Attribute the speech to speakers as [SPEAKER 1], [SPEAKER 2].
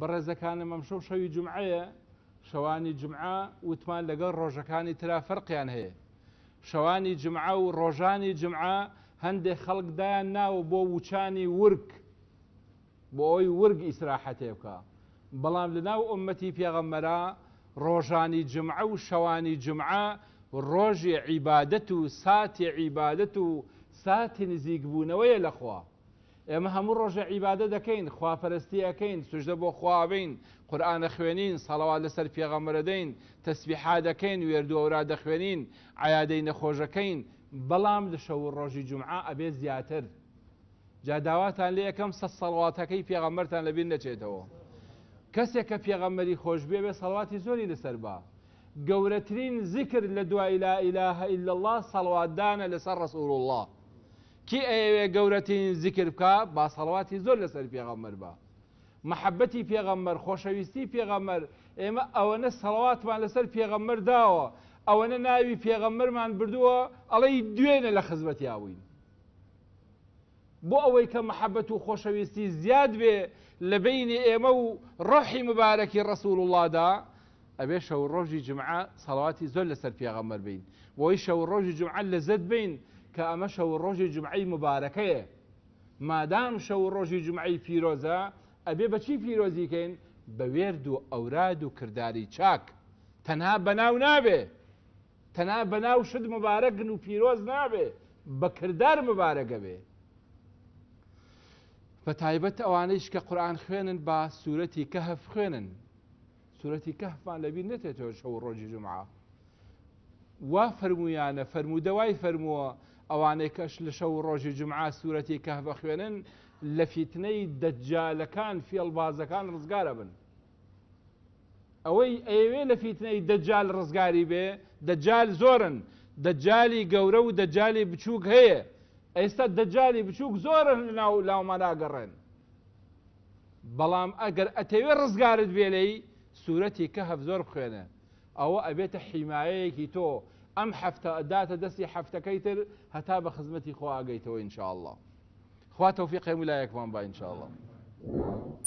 [SPEAKER 1] بەڕێزەکانە مەمشەو شەوی جمعەیە شەوانی جمعا وتمان لەگەڵ ڕۆژەکانی ترا فەرقیان هەیە شەوانی جمعا و ڕۆژانی جمعا هەندێک خەڵکدایان ناوە بۆ وچانی ورک بۆ ئەوی ورگ ئیسراحەتێ بکە بەڵام لەناو ئومەتی پێغەممەرا ڕۆژانی جمعە و شەوانی جمعە ڕۆژی عیبادەت و ساتی عیبادەت و ساتی نزیک بوونەوەیە لەخوا اما همون رجع ئێمە هەموو ڕۆژە عیبادە دەکەین خوافەرستی ئەەکەین سوژدە بۆ خواابین قورآە خوێنین سەڵەوا لەسەر پێغەمەرەدەین تەسبیحا دەکەین وێردوەورا دەخوێنین ئایادەی نەخۆشەکەین بەڵام دشەو ڕۆژی جمعا ئەبێ زیاتر جاداواتان لێ یەکەم سە سەڵواتەکەی پێغەمەرتان لەبیر نەچێتەوە کەسێک کە خوش بیه به سەڵواتی زوری لسر با گورترین ذکر لە دوای اله إلا الله صلوات سەڵوادانە لسر رسول الله کی ئەوێ گەورەترین زیکر بکە باسەڵواتی زۆر لەسەر پێغەمەر بە محەبەتی پێغەمەر خۆشەویستی پێغەمەر ئێمە ئەوەنە سەڵواتمان لەسەر پێغەمەر داوە ئەوەنە ناوی پێغەمەرمان بردووە ئەڵەی دوێنە لە خزمەتیاوین بۆ ئەوەی کە محەبەت و خۆشەویستی زیاد بێ لە بینی ئێمە و ڕۆحی مبارەکی ڕسول وڵادا ئەبێ شەو ڕۆژی جمعە سەڵاتی زۆر لەسەر پێغەمەر بین بۆی شەو ڕۆژی جمعە لە زەت بین کە ئەمە شەو ڕۆژی جمعی مبارەکەیە مادام شەو ڕۆژی جمعی پیرۆزە ئەبێ بەچی پیرۆزیکەین بە وێرد و ئەوراد و کردداری چاک تەنها بەناو نابێ تەنها بەناو شت مبارەگن و پیرۆز نابێ بە کرددار مبارەگە بێ بە تایبەت ئەوانەیش کە قورآان خوێنن با سوورەتی کە هەف خوێنن سوورەتی کەفان لەبی نێتێتەوە شەو ڕۆژی جمعە وا فەرمویانە فەرمودەوای فەرمووە ئەوانەی کەش لە شەو ڕۆژی جمعا سوورەتی کە بەخوێنن لە فیتنەی دەجالەکان فێڵبازەکان ڕزگارە بن. ئەوەی ئەوێ لە فیتنەی دەجال ڕزگاری بێ دەجال زۆرن دەجای گەورە و دەجای بچووک هەیە ئێستا دەجای بچووک زۆرن ناو لاومەناگەڕێن. بەڵام ئەگەر ئەتەوێ ڕزگارت بێلەی سوورەتی کە هەف زۆر بخوێنە ئەوە ئەبێتە حیمایەیەکی تۆ ام ئەم حفتە داتە دەستی حفتەکەی تر هەتا بە خزمەتی خۆ ئاگەیتەوە انشاءله خوا تەوفیقی ولایەکمان با الله